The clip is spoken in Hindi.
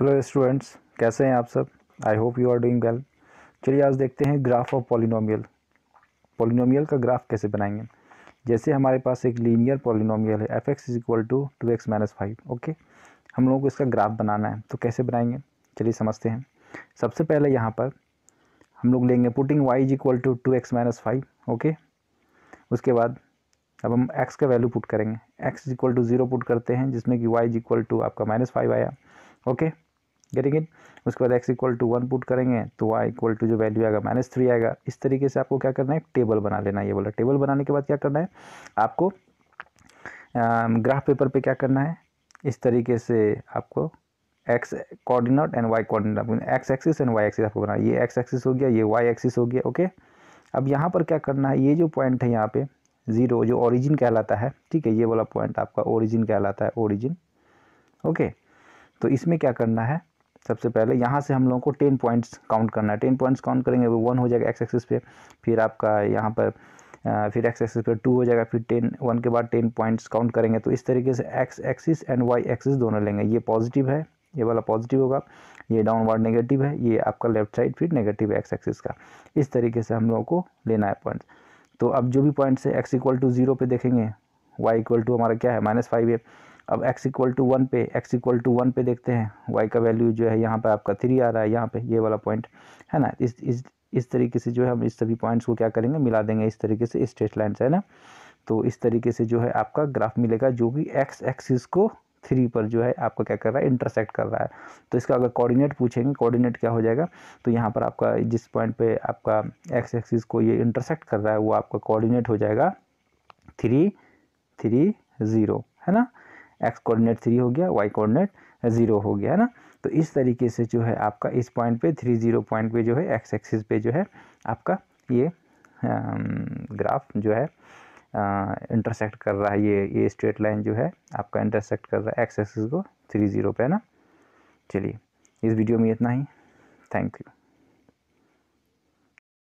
हेलो स्टूडेंट्स कैसे हैं आप सब I hope you are doing well चलिए आज देखते हैं ग्राफ ऑफ पॉलिनोमियल पॉलिनोमियल का ग्राफ कैसे बनाएंगे जैसे हमारे पास एक लीनियर पॉलिनोमियल है F X is equal to two X minus five okay हम लोगों को इसका ग्राफ बनाना है तो कैसे बनाएंगे चलिए समझते हैं सबसे पहले यहाँ पर हम लोग लेंगे putting Y is equal to two X minus five okay उसके बाद अब हम एक्स का वैल्यू पुट करेंगे X is equal to zero put करते हैं जिसमें कि वाई इज इक्वल टू आपका माइनस फाइव आया ओके okay? गेटिंग इट उसके बाद X equal to one put करेंगे तो वाई इक्वल टू जो वैल्यू आएगा माइनस थ्री आएगा इस तरीके से आपको क्या करना है टेबल बना लेना है ये बोला टेबल बनाने के बाद क्या करना है आपको ग्राफ पेपर पे क्या करना है इस तरीके से आपको X coordinate and Y coordinate X axis and Y axis आपको बनाना ये एक्स एक्सिस हो गया ये वाई एक्सिस हो गया ओके अब यहाँ पर क्या करना है ये जो पॉइंट है यहाँ पे ज़ीरो जो ओरिजिन कहलाता है ठीक है ये वाला पॉइंट आपका ओरिजिन कहलाता है ओरिजिन ओके तो इसमें क्या करना है सबसे पहले यहाँ से हम लोगों को टेन पॉइंट्स काउंट करना है टेन पॉइंट्स काउंट करेंगे वो वन हो जाएगा एक्स एक्सिस पे फिर आपका यहाँ पर फिर एक्स एक्सिस पे टू हो जाएगा फिर टेन वन के बाद टेन पॉइंट्स काउंट करेंगे तो इस तरीके से X axis and Y axis दोनों लेंगे ये पॉजिटिव है ये वाला पॉजिटिव होगा ये डाउनवर्ड नेगेटिव है ये आपका लेफ्ट साइड फिर नेगेटिव एक्स एक्सिस का इस तरीके से हम लोगों को लेना है पॉइंट्स तो अब जो भी पॉइंट्स है एक्स इक्वल टू जीरो पे देखेंगे वाई इक्वल टू हमारा क्या है माइनस फाइव है अब एक्स इक्वल टू वन पे एक्स इक्वल टू वन पे देखते हैं वाई का वैल्यू जो है यहाँ पर आपका थ्री आ रहा है यहाँ पर ये वाला पॉइंट है ना इस इस इस तरीके से जो है हम इस सभी पॉइंट्स को क्या करेंगे मिला देंगे इस तरीके से स्ट्रेट लाइन से है ना तो इस तरीके से जो है आपका ग्राफ मिलेगा जो कि एक्स एक्सिस को थ्री पर जो है आपका क्या कर रहा है इंटरसेक्ट कर रहा है तो इसका अगर कोऑर्डिनेट पूछेंगे कोऑर्डिनेट क्या हो जाएगा तो यहाँ पर आपका जिस पॉइंट पे आपका एक्स एक्सिस को ये इंटरसेक्ट कर रहा है वो आपका कोऑर्डिनेट हो जाएगा थ्री थ्री ज़ीरो है ना एक्स कोऑर्डिनेट थ्री हो गया वाई कोऑर्डिनेट ज़ीरो हो गया है ना तो इस तरीके से जो है आपका इस पॉइंट पे थ्री ज़ीरो पॉइंट पे जो है एक्स एक्सिस पे जो है आपका ये ग्राफ जो है इंटरसेक्ट कर रहा है ये ये स्ट्रेट लाइन जो है आपका इंटरसेक्ट कर रहा है एक्स एक्सिस को थ्री ज़ीरो पे है ना चलिए इस वीडियो में इतना ही थैंक यू